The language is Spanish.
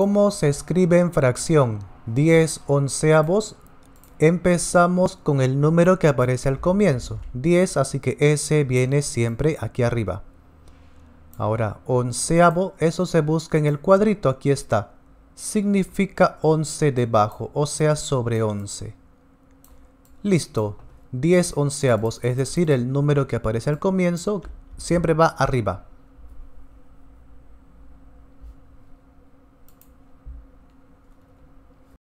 ¿Cómo se escribe en fracción 10 onceavos? Empezamos con el número que aparece al comienzo, 10, así que ese viene siempre aquí arriba. Ahora, onceavo, eso se busca en el cuadrito, aquí está. Significa 11 debajo, o sea sobre 11. Listo, 10 onceavos, es decir, el número que aparece al comienzo, siempre va arriba.